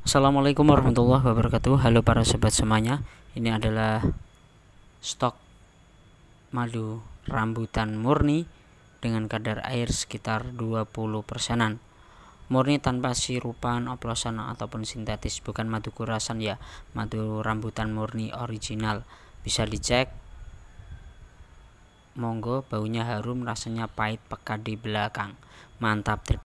Assalamualaikum warahmatullahi wabarakatuh Halo para sobat semuanya Ini adalah stok madu rambutan murni Dengan kadar air sekitar 20 persenan Murni tanpa sirupan, oplosan, ataupun sintetis Bukan madu kurasan ya Madu rambutan murni original Bisa dicek Monggo baunya harum rasanya pahit pekat di belakang Mantap